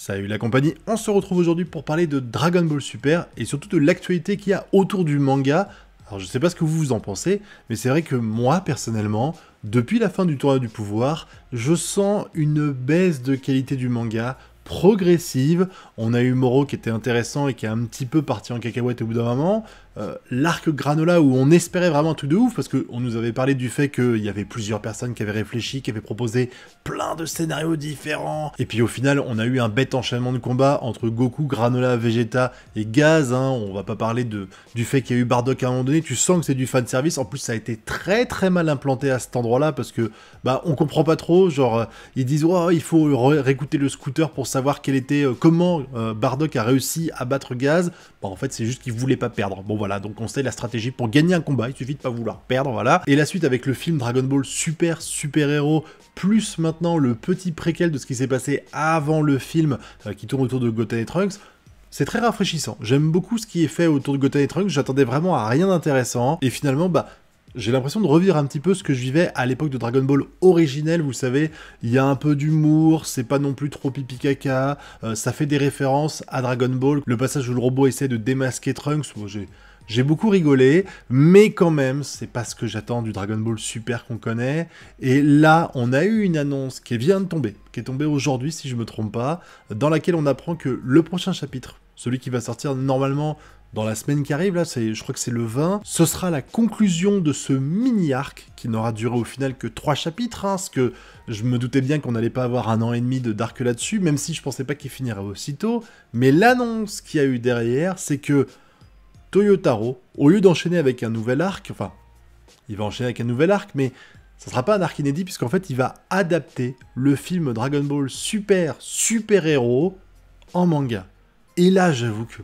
Salut la compagnie, on se retrouve aujourd'hui pour parler de Dragon Ball Super et surtout de l'actualité qu'il y a autour du manga. Alors je sais pas ce que vous vous en pensez, mais c'est vrai que moi personnellement, depuis la fin du tournoi du pouvoir, je sens une baisse de qualité du manga progressive. On a eu Moro qui était intéressant et qui a un petit peu parti en cacahuète au bout d'un moment. Euh, l'arc Granola où on espérait vraiment tout de ouf parce qu'on nous avait parlé du fait qu'il y avait plusieurs personnes qui avaient réfléchi, qui avaient proposé plein de scénarios différents. Et puis au final, on a eu un bête enchaînement de combat entre Goku, Granola, Vegeta et Gaz. Hein. On va pas parler de, du fait qu'il y a eu Bardock à un moment donné. Tu sens que c'est du fan service. En plus, ça a été très très mal implanté à cet endroit-là parce que bah on comprend pas trop. Genre, euh, ils disent il faut réécouter le scooter pour savoir quel était euh, comment Bardock a réussi à battre Gaz. Bah, en fait, c'est juste qu'il voulait pas perdre. Bon voilà voilà, donc on sait la stratégie pour gagner un combat, il suffit de pas vouloir perdre, voilà. Et la suite avec le film Dragon Ball Super Super Héros, plus maintenant le petit préquel de ce qui s'est passé avant le film euh, qui tourne autour de Goten et Trunks, c'est très rafraîchissant. J'aime beaucoup ce qui est fait autour de Goten et Trunks, j'attendais vraiment à rien d'intéressant, et finalement, bah, j'ai l'impression de revivre un petit peu ce que je vivais à l'époque de Dragon Ball originel, vous savez, il y a un peu d'humour, c'est pas non plus trop pipi caca, euh, ça fait des références à Dragon Ball, le passage où le robot essaie de démasquer Trunks, moi j'ai j'ai beaucoup rigolé, mais quand même, c'est pas ce que j'attends du Dragon Ball Super qu'on connaît. Et là, on a eu une annonce qui vient de tomber, qui est tombée aujourd'hui si je me trompe pas, dans laquelle on apprend que le prochain chapitre, celui qui va sortir normalement dans la semaine qui arrive, là, je crois que c'est le 20, ce sera la conclusion de ce mini-arc qui n'aura duré au final que 3 chapitres, hein, ce que je me doutais bien qu'on n'allait pas avoir un an et demi de dark là-dessus, même si je pensais pas qu'il finirait aussitôt, mais l'annonce qu'il y a eu derrière, c'est que Toyotaro, au lieu d'enchaîner avec un nouvel arc, enfin, il va enchaîner avec un nouvel arc, mais ça sera pas un arc inédit, puisqu'en fait, il va adapter le film Dragon Ball Super Super Héros en manga. Et là, j'avoue que.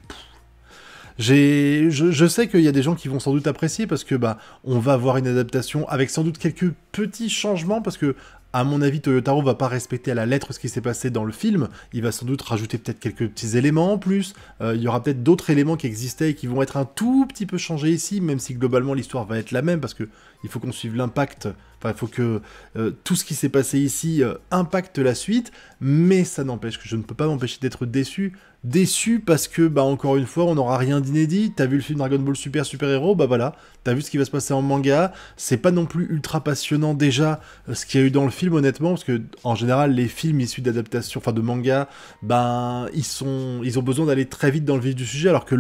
J'ai, je, sais qu'il y a des gens qui vont sans doute apprécier parce que bah on va voir une adaptation avec sans doute quelques petits changements parce que à mon avis, Toyotaro va pas respecter à la lettre ce qui s'est passé dans le film. Il va sans doute rajouter peut-être quelques petits éléments en plus. Euh, il y aura peut-être d'autres éléments qui existaient et qui vont être un tout petit peu changés ici, même si globalement l'histoire va être la même parce que il faut qu'on suive l'impact Enfin, il faut que euh, tout ce qui s'est passé ici euh, impacte la suite, mais ça n'empêche que je ne peux pas m'empêcher d'être déçu. Déçu parce que, bah, encore une fois, on n'aura rien d'inédit. T'as vu le film Dragon Ball Super Super Héros Bah voilà, t'as vu ce qui va se passer en manga. C'est pas non plus ultra passionnant déjà euh, ce qu'il y a eu dans le film, honnêtement, parce que en général, les films issus d'adaptations, enfin de manga, ben, ils, sont, ils ont besoin d'aller très vite dans le vif du sujet, alors que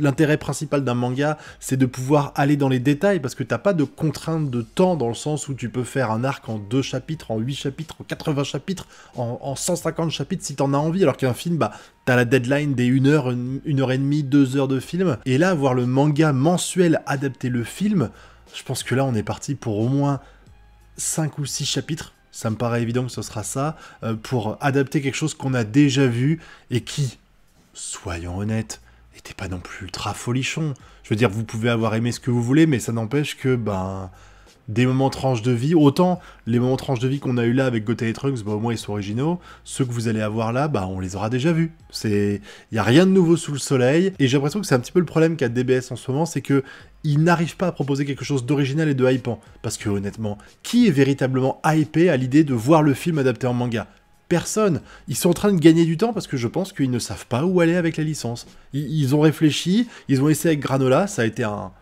l'intérêt principal d'un manga, c'est de pouvoir aller dans les détails, parce que t'as pas de contrainte de temps dans le sens où tu peux faire un arc en 2 chapitres, en 8 chapitres, en 80 chapitres, en, 150 chapitres si t'en as envie, alors qu'un film, bah, t'as la deadline des 1 heure, 1 heure et demie, 2 heures de film. Et là, voir le manga mensuel adapter le film, je pense que là, on est parti pour au moins 5 ou 6 chapitres. Ça me paraît évident que ce sera ça, euh, pour adapter quelque chose qu'on a déjà vu et qui, soyons honnêtes, n'était pas non plus ultra folichon. Je veux dire, vous pouvez avoir aimé ce que vous voulez, mais ça n'empêche que, ben, des moments tranches de vie. Autant les moments tranches de vie qu'on a eu là avec Gotham et Trunks, bah, au moins ils sont originaux. Ceux que vous allez avoir là, bah, on les aura déjà vus. C'est, il y a rien de nouveau sous le soleil. Et j'ai l'impression que c'est un petit peu le problème qu'a DBS en ce moment, c'est que ils n'arrivent pas à proposer quelque chose d'original et de hypant. Parce que honnêtement, qui est véritablement hypé à l'idée de voir le film adapté en manga personne. Ils sont en train de gagner du temps parce que je pense qu'ils ne savent pas où aller avec la licence. ils, ont réfléchi, ils ont essayé avec Granola, ça a été un,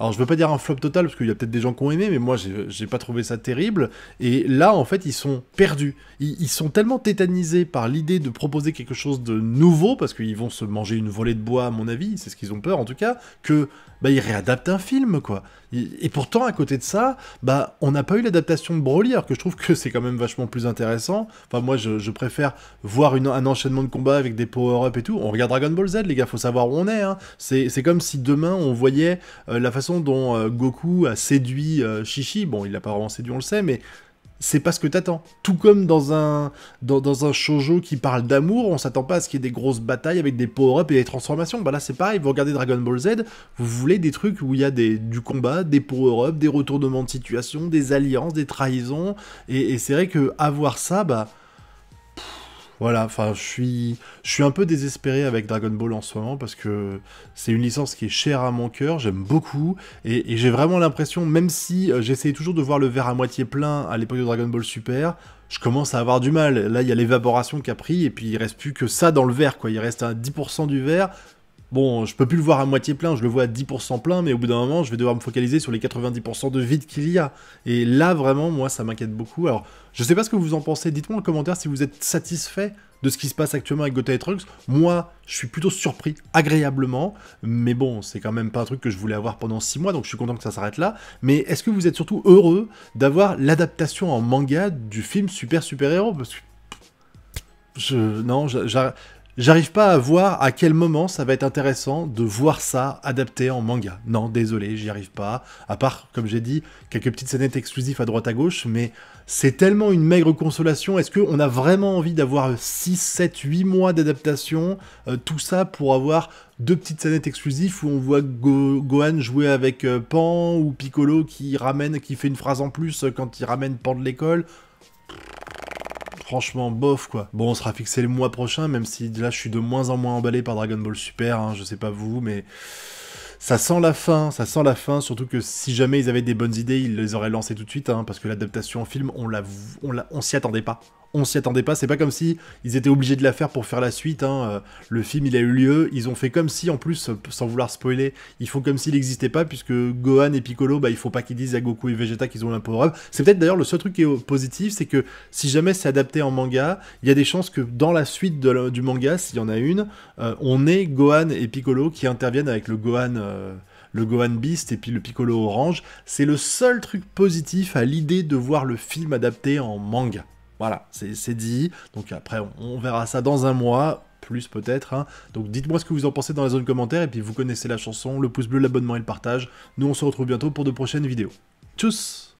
alors je veux pas dire un flop total parce qu'il y a peut-être des gens qui ont aimé, mais moi j'ai pas trouvé ça terrible. Et là en fait ils sont perdus. Ils, sont tellement tétanisés par l'idée de proposer quelque chose de nouveau parce qu'ils vont se manger une volée de bois à mon avis, c'est ce qu'ils ont peur en tout cas, que bah ils réadaptent un film quoi. Et pourtant à côté de ça, bah on n'a pas eu l'adaptation de Broly alors que je trouve que c'est quand même vachement plus intéressant. Enfin moi je, préfère voir une, un enchaînement de combats avec des power-up et tout. On regarde Dragon Ball Z les gars, faut savoir où on est. Hein. C'est comme si demain on voyait euh, la façon dont euh, Goku a séduit euh, Shishi, bon, il l'a pas vraiment séduit, on le sait, mais c'est pas ce que t'attends. Tout comme dans un, dans, un shoujo qui parle d'amour, on s'attend pas à ce qu'il y ait des grosses batailles avec des power-ups et des transformations. Bah là, c'est pareil, vous regardez Dragon Ball Z, vous voulez des trucs où il y a du combat, des power-ups, des retournements de situation, des alliances, des trahisons, et, c'est vrai que avoir ça, bah voilà, enfin, je suis, je suis un peu désespéré avec Dragon Ball en ce moment parce que c'est une licence qui est chère à mon cœur, j'aime beaucoup et, j'ai vraiment l'impression, même si euh, j'essayais toujours de voir le verre à moitié plein à l'époque de Dragon Ball Super, je commence à avoir du mal. Là, il y a l'évaporation qui a pris et puis il reste plus que ça dans le verre, quoi. Il reste à 10% du verre bon, je peux plus le voir à moitié plein, je le vois à 10% plein, mais au bout d'un moment, je vais devoir me focaliser sur les 90% de vide qu'il y a. Et là, vraiment, moi, ça m'inquiète beaucoup. Alors, je sais pas ce que vous en pensez, dites-moi en commentaire si vous êtes satisfait de ce qui se passe actuellement avec et Trucks. Moi, je suis plutôt surpris, agréablement, mais bon, c'est quand même pas un truc que je voulais avoir pendant 6 mois, donc je suis content que ça s'arrête là. Mais est-ce que vous êtes surtout heureux d'avoir l'adaptation en manga du film Super Super Héros Parce que je, non, j'arrête. J'arrive pas à voir à quel moment ça va être intéressant de voir ça adapté en manga. Non, désolé, j'y arrive pas. À part, comme j'ai dit, quelques petites scénettes exclusives à droite à gauche, mais c'est tellement une maigre consolation. Est-ce qu'on a vraiment envie d'avoir 6, 7, 8 mois d'adaptation euh, Tout ça pour avoir deux petites scénettes exclusives où on voit Gohan jouer avec euh, Pan ou Piccolo qui ramène, qui fait une phrase en plus euh, quand il ramène Pan de l'école franchement bof quoi. Bon, on sera fixé le mois prochain, même si là je suis de moins en moins emballé par Dragon Ball Super, hein, je sais pas vous, mais ça sent la fin, ça sent la fin, surtout que si jamais ils avaient des bonnes idées, ils les auraient lancées tout de suite, hein, parce que l'adaptation en film, on, on s'y attendait pas on s'y attendait pas. C'est pas comme si ils étaient obligés de la faire pour faire la suite. Hein. Euh, le film, il a eu lieu. Ils ont fait comme si, en plus, euh, sans vouloir spoiler, ils font comme s'il n'existait pas, puisque Gohan et Piccolo, bah, il faut pas qu'ils disent à Goku et Vegeta qu'ils ont un C'est peut-être d'ailleurs le seul truc qui est positif, c'est que si jamais c'est adapté en manga, il y a des chances que dans la suite du manga, s'il y en a une, euh, on ait Gohan et Piccolo qui interviennent avec le Gohan. le Gohan Beast et puis le Piccolo Orange. C'est le seul truc positif à l'idée de voir le film adapté en manga. Voilà, c'est dit. Donc après, on, verra ça dans un mois, plus peut-être. Hein. Donc dites-moi ce que vous en pensez dans les zones commentaires. et puis vous connaissez la chanson, le pouce bleu, l'abonnement et le partage. Nous, on se retrouve bientôt pour de prochaines vidéos. Tchuss